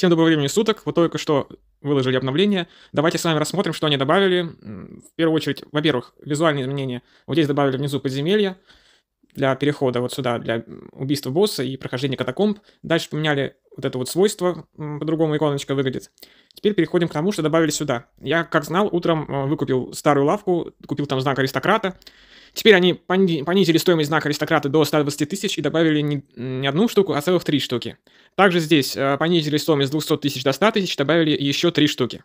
Всем доброго времени суток. Вот только что выложили обновление. Давайте с вами рассмотрим, что они добавили. В первую очередь, во-первых, визуальные изменения. Вот здесь добавили внизу подземелья для перехода вот сюда, для убийства босса и прохождения катакомб. Дальше поменяли вот это вот свойство, по-другому иконочка выглядит. Теперь переходим к тому, что добавили сюда. Я, как знал, утром э, выкупил старую лавку, купил там знак аристократа, Теперь они понизили стоимость знака аристократа до 120 тысяч и добавили не, не одну штуку, а целых три штуки. Также здесь э, понизили стоимость с 200 тысяч до 100 тысяч, добавили еще три штуки.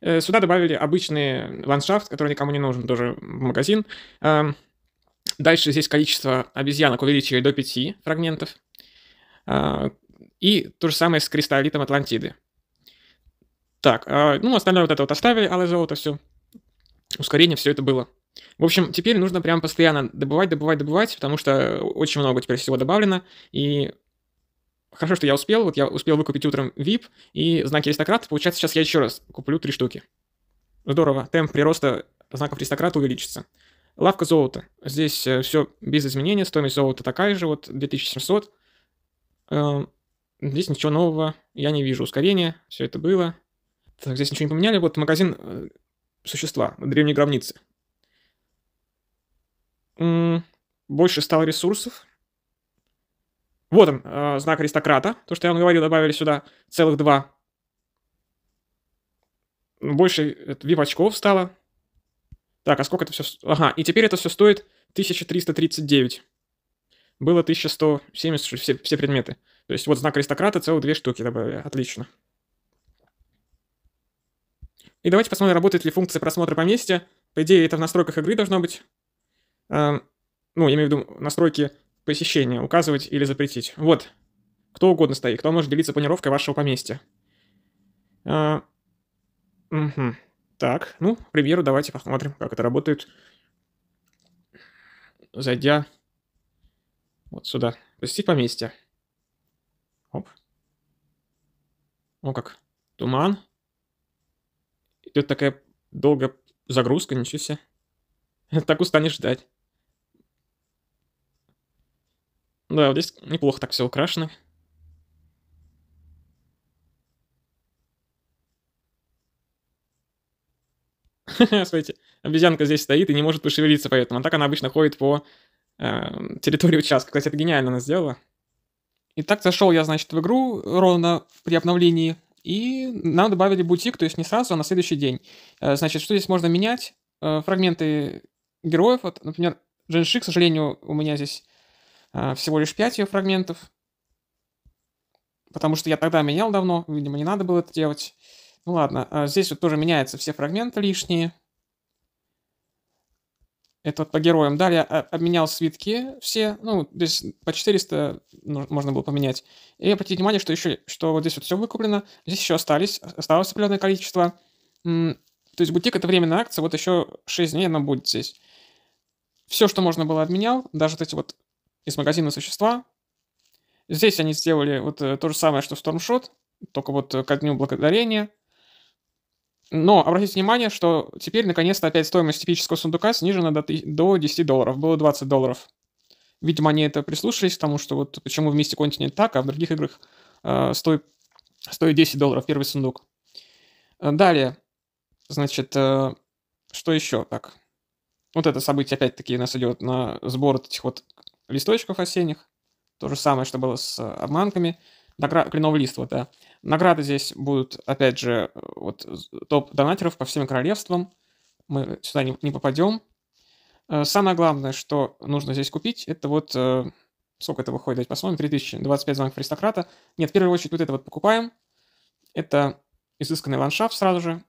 Э, сюда добавили обычный ландшафт, который никому не нужен, тоже магазин. Эм, дальше здесь количество обезьянок увеличили до 5 фрагментов. Э, и то же самое с кристаллитом Атлантиды. Так, ну остальное вот это вот оставили, алое золото, все. Ускорение, все это было. В общем, теперь нужно прям постоянно добывать, добывать, добывать, потому что очень много теперь всего добавлено, и хорошо, что я успел, вот я успел выкупить утром VIP и знаки аристократ, получается, сейчас я еще раз куплю три штуки. Здорово, темп прироста знаков аристократа увеличится. Лавка золота. Здесь э, все без изменения, стоимость золота такая же, вот 2700. Эм, здесь ничего нового я не вижу, ускорение, все это было. Так, здесь ничего не поменяли. Вот магазин э, существа, древние гробницы больше стало ресурсов. Вот он, э, знак аристократа. То, что я вам говорил, добавили сюда целых два. Больше VIP-очков э, стало. Так, а сколько это все... Ага, и теперь это все стоит 1339. Было 1170 все, все предметы. То есть вот знак аристократа целых две штуки добавили. Отлично. И давайте посмотрим, работает ли функция просмотра поместья. По идее, это в настройках игры должно быть. Эм, ну, я имею в виду настройки посещения, указывать или запретить. Вот, кто угодно стоит, кто может делиться планировкой вашего поместья. угу. Так, ну, к примеру, давайте посмотрим, как это работает. Зайдя вот сюда, посетить поместье. Оп. О, как. Туман. Идет такая долгая загрузка, ничего себе. Так устанешь ждать. Да, вот здесь неплохо так все украшено. Смотрите, обезьянка здесь стоит и не может пошевелиться, поэтому. А так она обычно ходит по э, территории участка. Кстати, это гениально она сделала. И так зашел я, значит, в игру ровно при обновлении. И нам добавили бутик, то есть не сразу, а на следующий день. Э, значит, что здесь можно менять? Э, фрагменты героев. Вот, например, Дженши, к сожалению, у меня здесь а, всего лишь 5 ее фрагментов, потому что я тогда менял давно, видимо, не надо было это делать. Ну ладно, а, здесь вот тоже меняются все фрагменты лишние. Это вот по героям. Далее а, обменял свитки все, ну, здесь по 400 можно было поменять. И обратите внимание, что еще, что вот здесь вот все выкуплено, здесь еще остались, осталось определенное количество. То есть бутик это временная акция, вот еще 6 дней она будет здесь. Все, что можно было, обменял, даже вот эти вот из магазина существа. Здесь они сделали вот э, то же самое, что в Stormshot, только вот э, ко дню благодарения. Но обратите внимание, что теперь наконец-то опять стоимость типического сундука снижена до, до 10 долларов. Было 20 долларов. Видимо, они это прислушались, потому что вот почему в Mystic континент так, а в других играх э, стоит, стоит 10 долларов первый сундук. Э, далее, значит, э, что еще? Так, вот это событие опять-таки нас идет на сбор этих вот листочков осенних. То же самое, что было с э, обманками. Награ... Кленовый лист, вот, да. Награды здесь будут, опять же, э, вот топ-донатеров по всем королевствам. Мы сюда не, не попадем. Э, самое главное, что нужно здесь купить, это вот... Сколько это выходит? Давайте посмотрим. 3000. 25 звонков аристократа. Нет, в первую очередь вот это вот покупаем. Это изысканный ландшафт сразу же.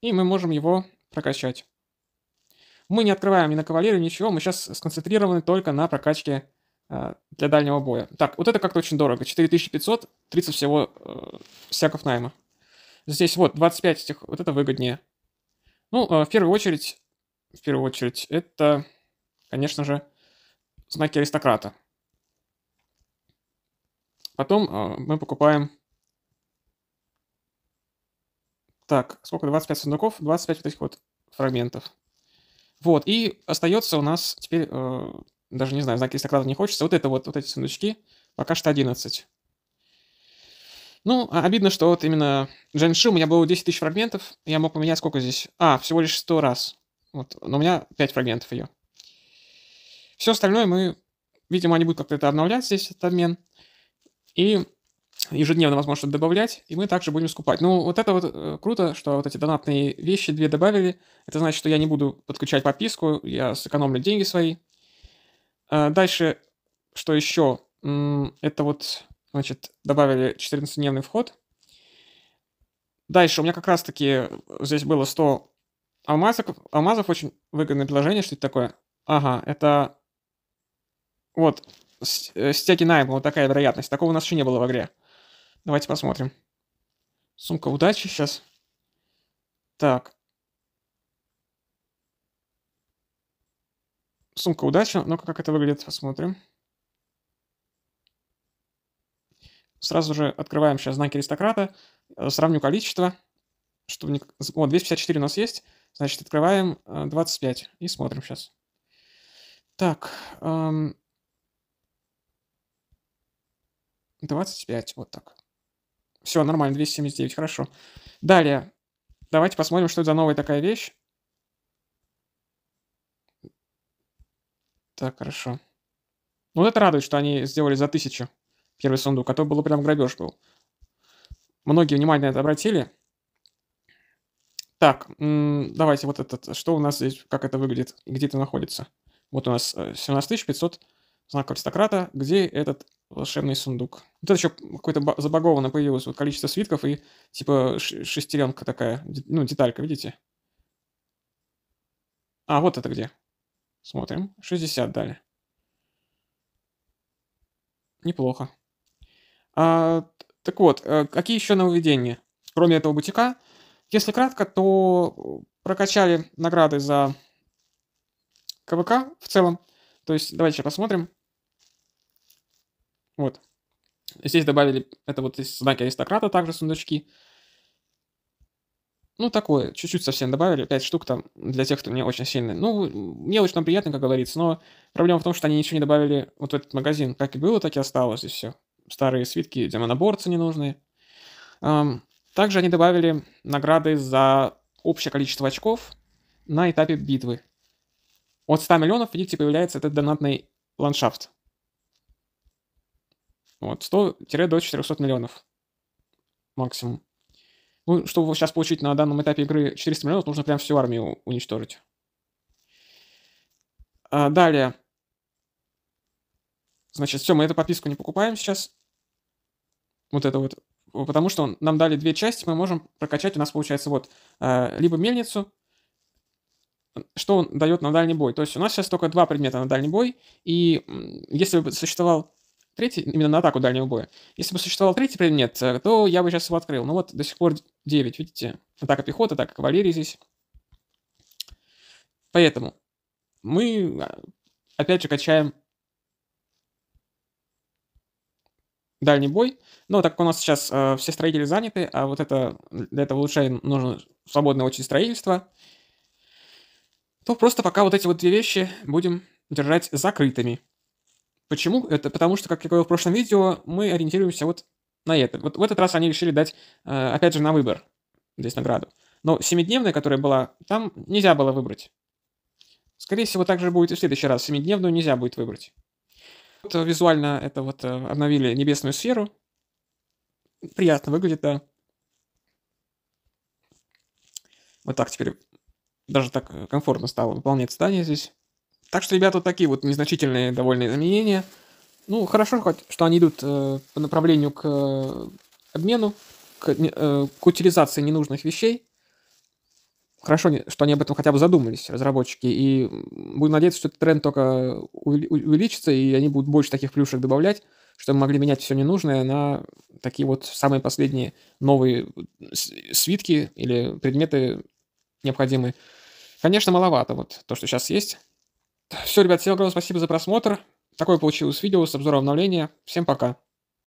И мы можем его прокачать. Мы не открываем ни на кавалерию, ничего, мы сейчас сконцентрированы только на прокачке э, для дальнего боя. Так, вот это как-то очень дорого. 4500, 30 всего э, всяков найма. Здесь вот 25 этих, вот это выгоднее. Ну, э, в первую очередь, в первую очередь, это, конечно же, знаки аристократа. Потом э, мы покупаем... Так, сколько? 25 сундуков, 25 вот этих вот фрагментов. Вот, и остается у нас теперь, э, даже не знаю, знаки аристократа не хочется, вот это вот, вот эти сундучки, пока что 11. Ну, а обидно, что вот именно Джанши, у меня было 10 тысяч фрагментов, я мог поменять сколько здесь? А, всего лишь 100 раз. Вот, но у меня 5 фрагментов ее. Все остальное мы, видимо, они будут как-то это обновлять здесь, этот обмен. И ежедневно возможно добавлять, и мы также будем скупать. Ну, вот это вот э, круто, что вот эти донатные вещи две добавили. Это значит, что я не буду подключать подписку, я сэкономлю деньги свои. А, дальше, что еще? Это вот, значит, добавили 14-дневный вход. Дальше у меня как раз-таки здесь было 100 алмазов. Алмазов очень выгодное предложение. Что это такое? Ага, это... Вот, э, стяги найма, вот такая вероятность. Такого у нас еще не было в игре. Давайте посмотрим. Сумка удачи сейчас. Так. Сумка удачи. Ну-ка, как это выглядит, посмотрим. Сразу же открываем сейчас знаки аристократа. Э, сравню количество. Чтобы не... О, 254 у нас есть. Значит, открываем 25 э, и смотрим сейчас. Так. 25, эм. вот так. Все, нормально, 279, хорошо. Далее. Давайте посмотрим, что это за новая такая вещь. Так, хорошо. Ну, вот это радует, что они сделали за тысячу первый сундук, а то было прям грабеж был. Многие внимательно это обратили. Так, давайте вот этот, что у нас здесь, как это выглядит, где это находится. Вот у нас 17 э, 500 знак аристократа, где этот волшебный сундук. Вот это еще какое-то забагованно появилось вот количество свитков и типа шестеренка такая, ну, деталька, видите? А, вот это где. Смотрим. 60 дали. Неплохо. А, так вот, э, какие еще нововведения? Кроме этого бутика, если кратко, то прокачали награды за КВК в целом. То есть, давайте посмотрим. Вот. Здесь добавили, это вот знаки аристократа, также сундучки. Ну, такое, чуть-чуть совсем добавили, 5 штук там, для тех, кто не очень сильный. Ну, мне очень там приятно, как говорится, но проблема в том, что они ничего не добавили вот в этот магазин. Как и было, так и осталось, и все. Старые свитки, демоноборцы ненужные. также они добавили награды за общее количество очков на этапе битвы. От 100 миллионов, видите, появляется этот донатный ландшафт. Вот, 100 до 400 миллионов максимум. Ну, чтобы сейчас получить на данном этапе игры 400 миллионов, нужно прям всю армию уничтожить. А, далее. Значит, все, мы эту подписку не покупаем сейчас. Вот это вот. Потому что он нам дали две части, мы можем прокачать. У нас получается вот а, либо мельницу, что он дает на дальний бой. То есть у нас сейчас только два предмета на дальний бой. И если бы существовал третий именно на атаку дальнего боя. Если бы существовал третий предмет, э, то я бы сейчас его открыл. Ну вот до сих пор 9, видите? Атака пехоты, атака кавалерии здесь. Поэтому мы, а, опять же, качаем дальний бой. Но так как у нас сейчас э, все строители заняты, а вот это для этого улучшения нужно свободное очень строительство, то просто пока вот эти вот две вещи будем держать закрытыми. Почему? Это потому что, как я говорил в прошлом видео, мы ориентируемся вот на это. Вот в этот раз они решили дать, э, опять же, на выбор здесь награду. Но семидневная, которая была, там нельзя было выбрать. Скорее всего, также будет и в следующий раз. Семидневную нельзя будет выбрать. Вот визуально это вот э, обновили небесную сферу. Приятно выглядит, да. Вот так теперь даже так э, комфортно стало выполнять здание здесь. Так что, ребята, вот такие вот незначительные довольно изменения. Ну, хорошо, хоть, что они идут э, по направлению к э, обмену, к, э, к утилизации ненужных вещей. Хорошо, что они об этом хотя бы задумались, разработчики. И будем надеяться, что этот тренд только увеличится, и они будут больше таких плюшек добавлять, чтобы могли менять все ненужное на такие вот самые последние новые свитки или предметы необходимые. Конечно, маловато вот то, что сейчас есть. Все, ребят, всем огромное спасибо за просмотр. Такое получилось видео с обзором обновления. Всем пока.